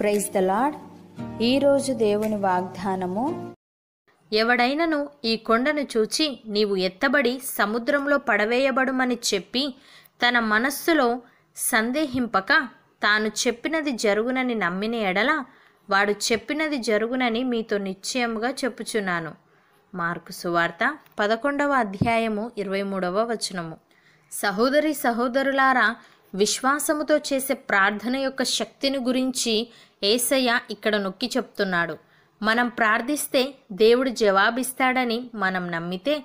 praise the lord ఈరోజు దేవుని వాగ్దానము ఎవడైనను ఈ కొండను చూచి నీవు ఎత్తబడి సముద్రంలో పడవేయబడుమని చెప్పి తన మనస్సులో సందేహింపక తాను చెప్పినది జరుగునని నమ్మిన ఎడల వాడు చెప్పినది జరుగునని మీతో నిశ్చయముగా చెప్పుచున్నాను మార్కు సువార్త పదకొండవ అధ్యాయము ఇరవై మూడవ వచనము సహోదరి సహోదరులారా విశ్వాసముతో చేసే ప్రార్థన యొక్క శక్తిని గురించి ఏసయ్య ఇక్కడ నొక్కి చెప్తున్నాడు మనం ప్రార్థిస్తే దేవుడు జవాబిస్తాడని మనం నమ్మితే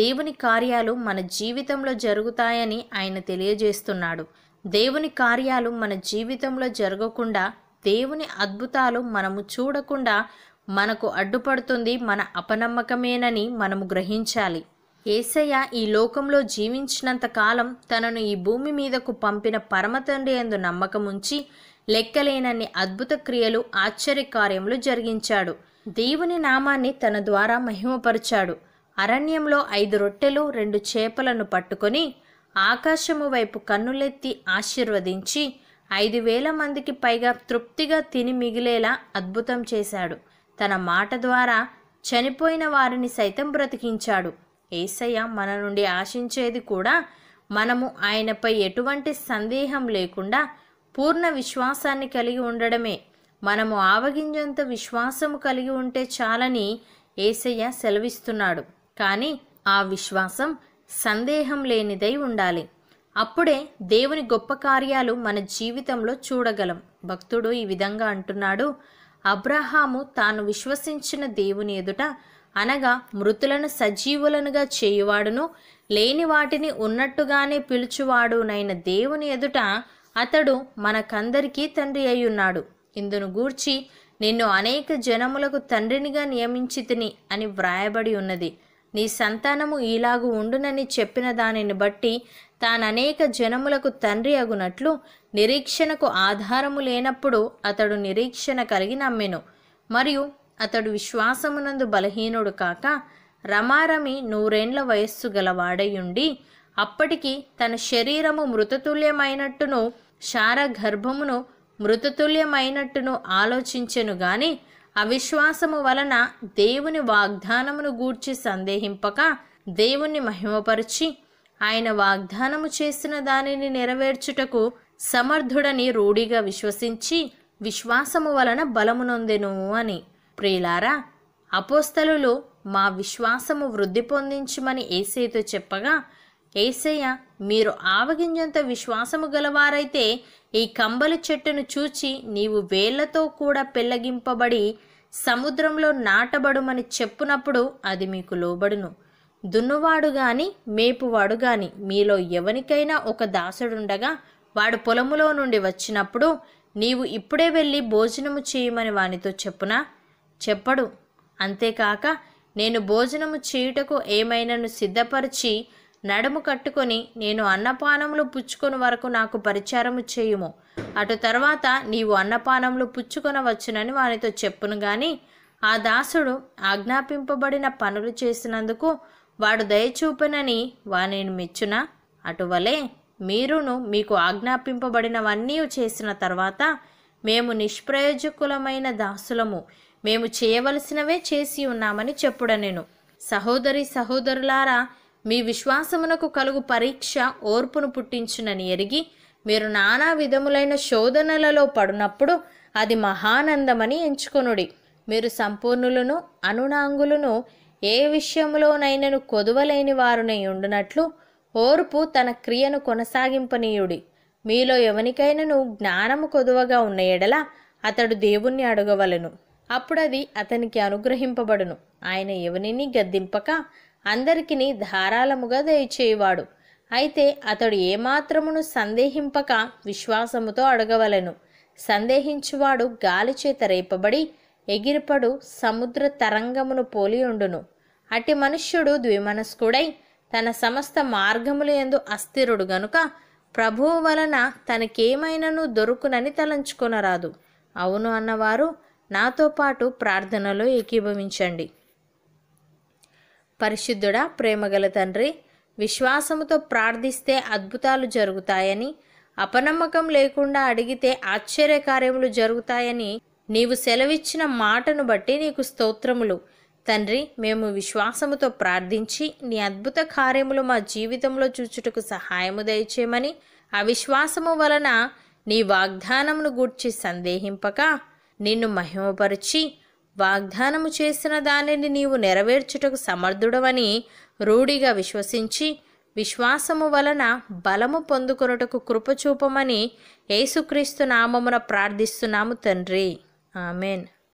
దేవుని కార్యాలు మన జీవితంలో జరుగుతాయని ఆయన తెలియజేస్తున్నాడు దేవుని కార్యాలు మన జీవితంలో జరగకుండా దేవుని అద్భుతాలు మనము చూడకుండా మనకు అడ్డుపడుతుంది మన అపనమ్మకమేనని మనము గ్రహించాలి ఏసయ్య ఈ లోకంలో జీవించినంత కాలం తనను ఈ భూమి మీదకు పంపిన పరమతండ్రి ఎందు నమ్మకముంచి లెక్కలేనన్ని అద్భుత క్రియలు ఆశ్చర్యకార్యములు జరిగించాడు దేవుని నామాన్ని తన ద్వారా మహిమపరిచాడు అరణ్యంలో ఐదు రొట్టెలు రెండు చేపలను పట్టుకొని ఆకాశము వైపు కన్నులెత్తి ఆశీర్వదించి ఐదు వేల మందికి పైగా తృప్తిగా తిని మిగిలేలా అద్భుతం చేశాడు తన మాట ద్వారా చనిపోయిన వారిని సైతం బ్రతికించాడు ఏసయ్య మన నుండి ఆశించేది కూడా మనము ఆయనపై ఎటువంటి సందేహం లేకుండా పూర్ణ విశ్వాసాన్ని కలిగి ఉండడమే మనము ఆవగింజంత విశ్వాసము కలిగి ఉంటే చాలని ఏసయ్య సెలవిస్తున్నాడు కానీ ఆ విశ్వాసం సందేహం లేనిదై ఉండాలి అప్పుడే దేవుని గొప్ప కార్యాలు మన జీవితంలో చూడగలం భక్తుడు ఈ విధంగా అంటున్నాడు అబ్రహాము తాను విశ్వసించిన దేవుని ఎదుట అనగా మృతులను సజీవులనుగా చేయువాడును లేని వాటిని ఉన్నట్టుగానే పిలుచువాడునైన దేవుని ఎదుట అతడు మనకందరికీ తండ్రి అయ్యున్నాడు ఇందును గూర్చి నిన్ను అనేక జనములకు తండ్రినిగా నియమించితిని అని వ్రాయబడి ఉన్నది నీ సంతానము ఇలాగు ఉండునని చెప్పిన దానిని బట్టి తాననేక జనములకు తండ్రి అగునట్లు నిరీక్షణకు ఆధారము లేనప్పుడు అతడు నిరీక్షణ కలిగి నమ్మెను మరియు అతడు విశ్వాసమునందు బలహీనుడు కాక రమారమి నూరేండ్ల వయస్సు గలవాడయుండి అప్పటికి తన శరీరము మృతతుల్యమైనట్టును శార గర్భమును మృతతుల్యమైనట్టును ఆలోచించెను గాని అవిశ్వాసము వలన దేవుని వాగ్దానమును గూర్చి సందేహింపక దేవుణ్ణి మహిమపరిచి ఆయన వాగ్దానము చేసిన దానిని నెరవేర్చుటకు సమర్థుడని రూఢిగా విశ్వసించి విశ్వాసము వలన బలమునొందెను అని ప్రియులారా అపోస్తలు మా విశ్వాసము వృద్ధి పొందించమని ఏసయ్యతో చెప్పగా ఏసయ్య మీరు ఆవగింజంత విశ్వాసము గలవారైతే ఈ కంబల చెట్టును చూచి నీవు వేళ్లతో కూడా పెళ్లగింపబడి సముద్రంలో నాటబడుమని చెప్పునప్పుడు అది మీకు లోబడును దున్నువాడు గాని మేపువాడు గాని మీలో ఎవనికైనా ఒక దాసుడుండగా వాడు పొలములో నుండి వచ్చినప్పుడు నీవు ఇప్పుడే వెళ్ళి భోజనము చేయమని వానితో చెప్పునా చెప్పడు అంతేకాక నేను భోజనము చేయుటకు ఏమైనాను సిద్ధపరిచి నడుము కట్టుకొని నేను అన్నపానములు పుచ్చుకొని వరకు నాకు పరిచారము చేయుము అటు తర్వాత నీవు అన్నపానములు పుచ్చుకొనవచ్చునని వానితో చెప్పును గాని ఆ దాసుడు ఆజ్ఞాపింపబడిన పనులు చేసినందుకు వాడు దయచూపెనని వానిని మెచ్చున అటువలే మీరును మీకు ఆజ్ఞాపింపబడినవన్నీ చేసిన తర్వాత మేము నిష్ప్రయోజకులమైన దాసులము మేము చేయవలసినవే చేసి ఉన్నామని చెప్పుడనెను సహోదరి సహోదరులారా మీ విశ్వాసమునకు కలుగు పరీక్ష ఓర్పును పుట్టించునని ఎరిగి మీరు నానా విధములైన శోధనలలో పడినప్పుడు అది మహానందమని ఎంచుకొనుడి మీరు సంపూర్ణులను అనునాంగులను ఏ విషయంలోనైనను కొదువలేని వారునై ఉండునట్లు ఓర్పు తన క్రియను కొనసాగింపనీయుడి మీలో ఎవనికైనను జ్ఞానము కొదువగా ఉన్న ఎడల అతడు దేవుణ్ణి అడగవలను అప్పుడది అతనికి అనుగ్రహింపబడును ఆయన ఎవనిని గద్దింపక అందరికిని ధారాళముగా దయచేయువాడు అయితే అతడు ఏమాత్రమును సందేహింపక విశ్వాసముతో అడగవలెను సందేహించువాడు గాలి చేత రేపబడి ఎగిరిపడు సముద్ర తరంగమును పోలియుండును అటి మనుష్యుడు ద్విమనస్కుడై తన సమస్త మార్గములు ఎందు అస్థిరుడు గనుక ప్రభువు వలన తనకేమైనను దొరుకునని తలంచుకొనరాదు అవును అన్నవారు నాతో పాటు ప్రార్థనలో ఏకీభవించండి పరిశుద్ధుడా ప్రేమగల తండ్రి విశ్వాసముతో ప్రార్థిస్తే అద్భుతాలు జరుగుతాయని అపనమ్మకం లేకుండా అడిగితే ఆశ్చర్యకార్యములు జరుగుతాయని నీవు సెలవిచ్చిన మాటను బట్టి నీకు స్తోత్రములు తండ్రి మేము విశ్వాసముతో ప్రార్థించి నీ అద్భుత కార్యములు మా జీవితంలో చూచుటకు సహాయము దయచేయమని అవిశ్వాసము వలన నీ వాగ్దానమును గూర్చి సందేహింపక నిన్ను మహిమపరిచి వాగ్దానము చేసిన దానిని నీవు నెరవేర్చుటకు సమర్థుడవని రూఢిగా విశ్వసించి విశ్వాసము వలన బలము పొందుకొనుటకు కృపచూపమని యేసుక్రీస్తు నామమున ప్రార్థిస్తున్నాము తండ్రి ఆమెన్